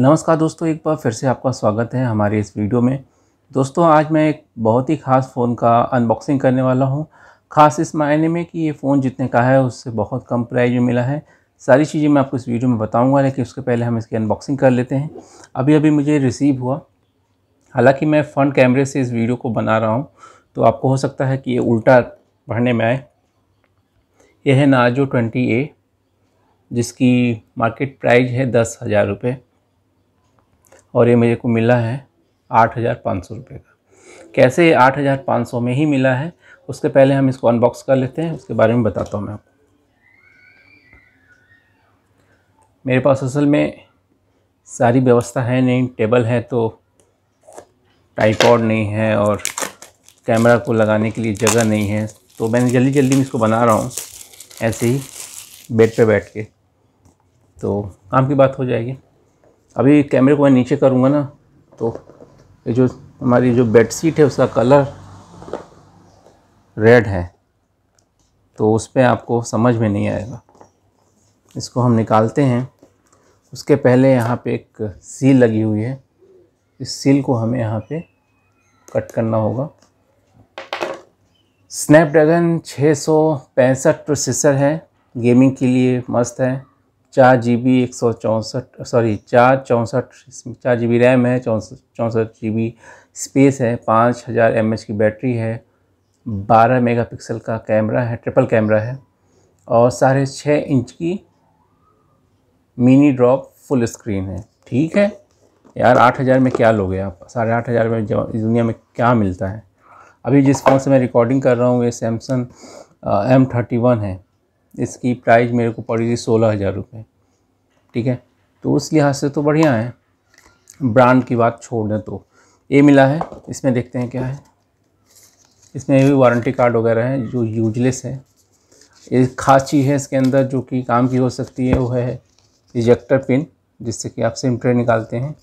नमस्कार दोस्तों एक बार फिर से आपका स्वागत है हमारे इस वीडियो में दोस्तों आज मैं एक बहुत ही ख़ास फ़ोन का अनबॉक्सिंग करने वाला हूँ ख़ास इस मायने में कि ये फ़ोन जितने का है उससे बहुत कम प्राइस में मिला है सारी चीज़ें मैं आपको इस वीडियो में बताऊँगा लेकिन उसके पहले हम इसकी अनबॉक्सिंग कर लेते हैं अभी अभी मुझे रिसीव हुआ हालाँकि मैं फ़्रंट कैमरे से इस वीडियो को बना रहा हूँ तो आपको हो सकता है कि ये उल्टा पढ़ने में आए यह है नाजो ट्वेंटी ए जिसकी मार्केट प्राइज़ है दस हज़ार रुपये और ये मेरे को मिला है आठ हज़ार पाँच सौ रुपये का कैसे ये आठ हज़ार पाँच सौ में ही मिला है उसके पहले हम इसको अनबॉक्स कर लेते हैं उसके बारे में बताता हूँ मैं आपको मेरे पास असल में सारी व्यवस्था है नहीं टेबल है तो टाइपॉड नहीं है और कैमरा को लगाने के लिए जगह नहीं है तो मैंने जल्दी जल्दी में इसको बना रहा हूँ ऐसे ही बेड पे बैठ के तो काम की बात हो जाएगी अभी कैमरे को मैं नीचे करूँगा ना तो ये जो हमारी जो बेड शीट है उसका कलर रेड है तो उस पर आपको समझ में नहीं आएगा इसको हम निकालते हैं उसके पहले यहाँ पे एक सील लगी हुई है इस सील को हमें यहाँ पे कट करना होगा स्नैपड्रैगन छः सौ पैंसठ प्रोसेसर है गेमिंग के लिए मस्त है चार जी बी एक सौ चौंसठ सॉरी चार चौंसठ चार जी बी रैम है चौंसठ जी बी स्पेस है पाँच हज़ार एम एच की बैटरी है बारह मेगा पिक्सल का कैमरा है ट्रिपल कैमरा है और साढ़े छः इंच की मिनी ड्रॉप फुल स्क्रीन है ठीक है यार आठ हज़ार में क्या लोगे आप साढ़े आठ हज़ार में इस दुनिया में क्या मिलता है अभी जिस फ़ोन से मैं रिकॉर्डिंग कर रहा हूँ ये सैमसंग एम थर्टी वन है इसकी प्राइस मेरे को पड़ी थी सोलह हज़ार रुपये ठीक है तो उस लिहाज से तो बढ़िया है ब्रांड की बात छोड़ दें तो ये मिला है इसमें देखते हैं क्या है इसमें भी वारंटी कार्ड वगैरह है जो यूजलेस है एक खास चीज़ है इसके अंदर जो कि काम की हो सकती है वो है इजेक्टर पिन जिससे कि आप सिम ट्रे निकालते हैं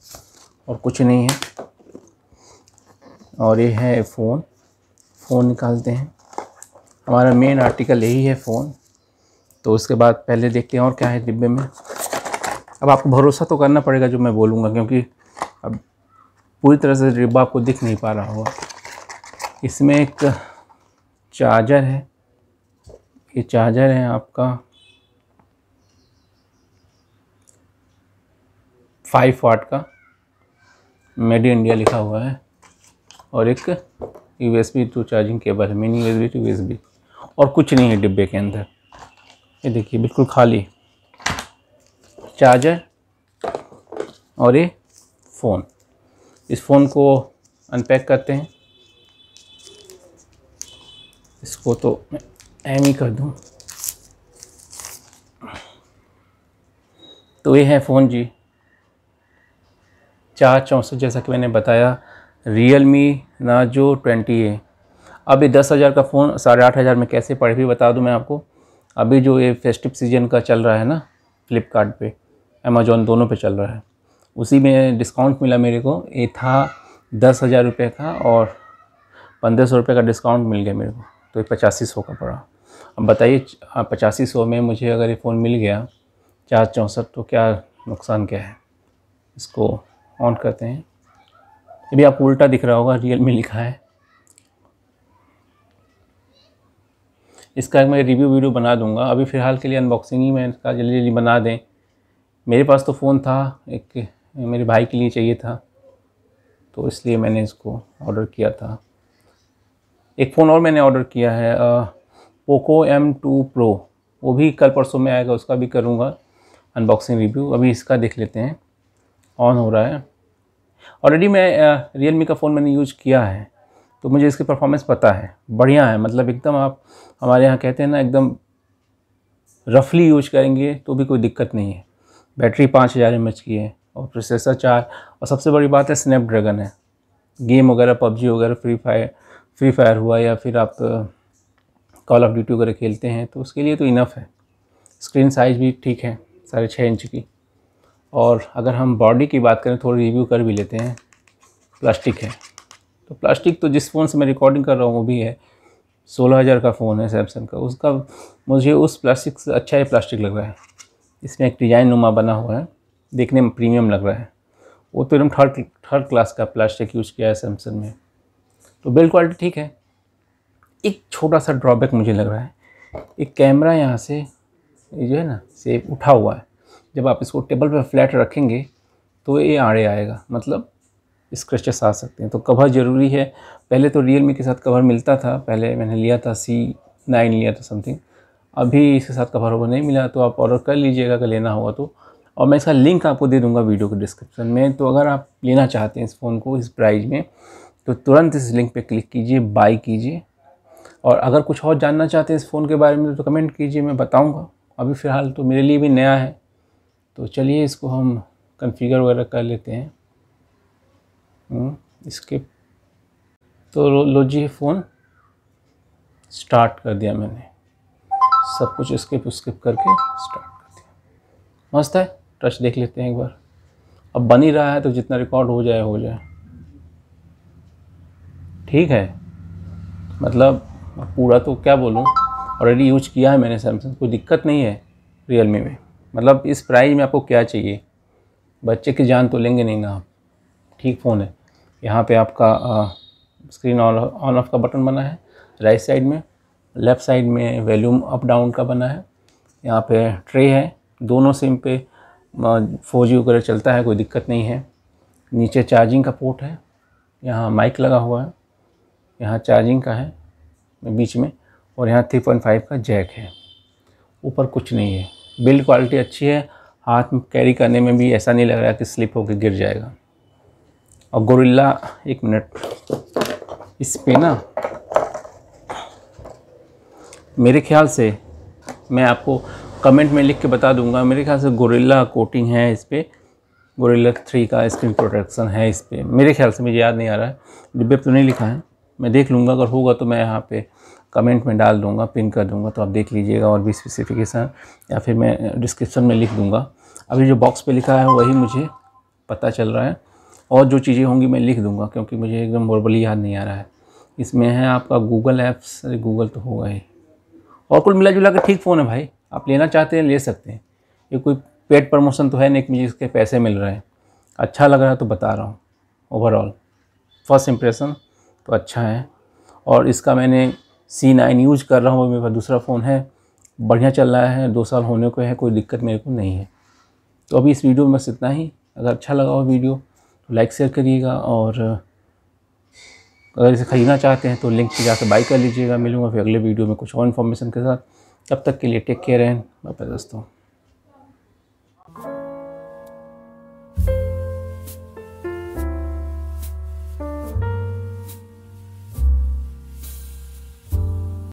और कुछ नहीं है और ये है फ़ोन फ़ोन निकालते हैं हमारा मेन आर्टिकल यही है फ़ोन तो उसके बाद पहले देखते हैं और क्या है डिब्बे में अब आपको भरोसा तो करना पड़ेगा जो मैं बोलूँगा क्योंकि अब पूरी तरह से डिब्बा आपको दिख नहीं पा रहा होगा इसमें एक चार्जर है ये चार्जर है आपका फाइव वाट का मेड इन इंडिया लिखा हुआ है और एक U S B to charging cable है mini U S B to U S B और कुछ नहीं है डिब्बे के अंदर ये देखिए बिल्कुल खाली चार्जर और ये फ़ोन इस फ़ोन को अनपैक करते हैं इसको तो मैं एम ही कर दूँ तो ये है फ़ोन जी चार चौंसठ जैसा कि मैंने बताया रियल मी ना जो ट्वेंटी ए अब ये दस हज़ार का फ़ोन साढ़े आठ हज़ार में कैसे पड़े भी बता दूँ मैं आपको अभी जो ये फेस्टिव सीजन का चल रहा है ना फ़्लिपकार्ट अमेजोन दोनों पे चल रहा है उसी में डिस्काउंट मिला मेरे को ये था दस हज़ार रुपये का और पंद्रह सौ रुपये का डिस्काउंट मिल गया मेरे को तो ये पचासी सौ का पड़ा अब बताइए पचासी सौ में मुझे अगर ये फ़ोन मिल गया चार चौंसठ तो क्या नुकसान क्या है इसको ऑन करते हैं ये भी आपको उल्टा दिख रहा होगा रियल में लिखा है इसका मैं रिव्यू वीडियो बना दूंगा अभी फ़िलहाल के लिए अनबॉक्सिंग ही मैं इसका जल्दी जल्दी बना दें मेरे पास तो फ़ोन था एक मेरे भाई के लिए चाहिए था तो इसलिए मैंने इसको ऑर्डर किया था एक फ़ोन और मैंने ऑर्डर किया है पोको एम टू प्रो वो भी कल परसों में आएगा उसका भी करूँगा अनबॉक्सिंग रिव्यू अभी इसका देख लेते हैं ऑन हो रहा है ऑलरेडी मैं रियल मी का फ़ोन मैंने यूज किया है तो मुझे इसकी परफॉर्मेंस पता है बढ़िया है मतलब एकदम आप हमारे यहाँ कहते हैं ना एकदम रफली यूज करेंगे तो भी कोई दिक्कत नहीं है बैटरी पाँच हज़ार एम की है और प्रोसेसर चार और सबसे बड़ी बात है स्नैपड्रैगन है गेम वगैरह पबजी वगैरह फ्री फायर फ्री फायर हुआ या फिर आप कॉल ऑफ ड्यूटी वगैरह खेलते हैं तो उसके लिए तो इनफ है स्क्रीन साइज़ भी ठीक है साढ़े छः इंच की और अगर हम बॉडी की बात करें थोड़ी रिव्यू कर भी लेते हैं प्लास्टिक है तो प्लास्टिक तो जिस फ़ोन से मैं रिकॉर्डिंग कर रहा हूँ वो भी है सोलह हज़ार का फ़ोन है सैमसंग का उसका मुझे उस प्लास्टिक से अच्छा ही प्लास्टिक लग रहा है इसमें एक डिज़ाइन नुमा बना हुआ है देखने में प्रीमियम लग रहा है वो तो एकदम थर्ड थर्ड क्लास का प्लास्टिक यूज़ किया है सैमसंग में तो बिल्ड क्वालिटी ठीक है एक छोटा सा ड्रॉबैक मुझे लग रहा है एक कैमरा यहाँ से ये जो है ना सेफ उठा हुआ है जब आप इसको टेबल पर फ्लैट रखेंगे तो ये आड़े आएगा मतलब स्क्रेचेस आ सकते हैं तो कवर ज़रूरी है पहले तो रियल मी के साथ कवर मिलता था पहले मैंने लिया था सी नाइन लिया था समथिंग अभी इसके साथ कवर वो नहीं मिला तो आप ऑर्डर कर लीजिएगा अगर लेना होगा तो और मैं इसका लिंक आपको दे दूंगा वीडियो के डिस्क्रिप्शन में तो अगर आप लेना चाहते हैं इस फ़ोन को इस प्राइस में तो तुरंत इस लिंक पे क्लिक कीजिए बाई कीजिए और अगर कुछ और जानना चाहते हैं इस फ़ोन के बारे में तो कमेंट कीजिए मैं बताऊँगा अभी फ़िलहाल तो मेरे लिए भी नया है तो चलिए इसको हम कन्फिगर वगैरह कर लेते हैं हाँ, इसके तो लो, जी फ़ोन स्टार्ट कर दिया मैंने सब कुछ स्किप स्किप करके स्टार्ट कर दिया मस्त है टच देख लेते हैं एक बार अब बन ही रहा है तो जितना रिकॉर्ड हो जाए हो जाए ठीक है मतलब पूरा तो क्या बोलूँ ऑलरेडी यूज किया है मैंने सैमसंग कोई दिक्कत नहीं है रियल मी में मतलब इस प्राइस में आपको क्या चाहिए बच्चे की जान तो लेंगे नहीं ना आप ठीक फ़ोन है यहाँ पे आपका स्क्रीन ऑन ऑन ऑफ का बटन बना है राइट साइड में लेफ़्ट साइड में वैल्यूम अप डाउन का बना है यहाँ पे ट्रे है दोनों सिम पे फोर जी वगैरह चलता है कोई दिक्कत नहीं है नीचे चार्जिंग का पोर्ट है यहाँ माइक लगा हुआ है यहाँ चार्जिंग का है बीच में और यहाँ थ्री पॉइंट फाइव का जैक है ऊपर कुछ नहीं है बिल्ड क्वालिटी अच्छी है हाथ में कैरी करने में भी ऐसा नहीं लग रहा कि स्लिप होकर गिर जाएगा और गोरिल्ला एक मिनट इस पे ना मेरे ख्याल से मैं आपको कमेंट में लिख के बता दूंगा मेरे ख्याल से गोरिल्ला कोटिंग है इस पर गोरिल्ला थ्री का स्क्रीन प्रोटेक्शन है इस पर मेरे ख्याल से मुझे याद नहीं आ रहा है डिब्बे तो नहीं लिखा है मैं देख लूँगा अगर होगा तो मैं यहाँ पे कमेंट में डाल दूँगा पिन कर दूँगा तो आप देख लीजिएगा और भी स्पेसिफिकेशन या फिर मैं डिस्क्रिप्शन में लिख दूँगा अभी जो बॉक्स पे लिखा है वही मुझे पता चल रहा है और जो चीज़ें होंगी मैं लिख दूँगा क्योंकि मुझे एकदम वर्बली याद नहीं आ रहा है इसमें है आपका गूगल ऐप्स अरे गूगल तो होगा ही और कुल मिला जुला के ठीक फ़ोन है भाई आप लेना चाहते हैं ले सकते हैं ये कोई पेड प्रमोशन तो है नहीं कि मुझे इसके पैसे मिल रहे हैं अच्छा लग रहा है तो बता रहा हूँ ओवरऑल फर्स्ट इम्प्रेशन तो अच्छा है और इसका मैंने सी नाइन यूज कर रहा हूँ मेरे पास दूसरा फ़ोन है बढ़िया चल रहा है दो साल होने को है कोई दिक्कत मेरे को नहीं है तो अभी इस वीडियो में बस इतना ही अगर अच्छा लगा हो वीडियो लाइक शेयर करिएगा और अगर इसे ख़रीदना चाहते हैं तो लिंक पर जाकर बाई कर लीजिएगा मिलूँगा फिर अगले वीडियो में कुछ और इन्फॉर्मेशन के साथ तब तक के लिए टेक केयर एंड बाय दोस्तों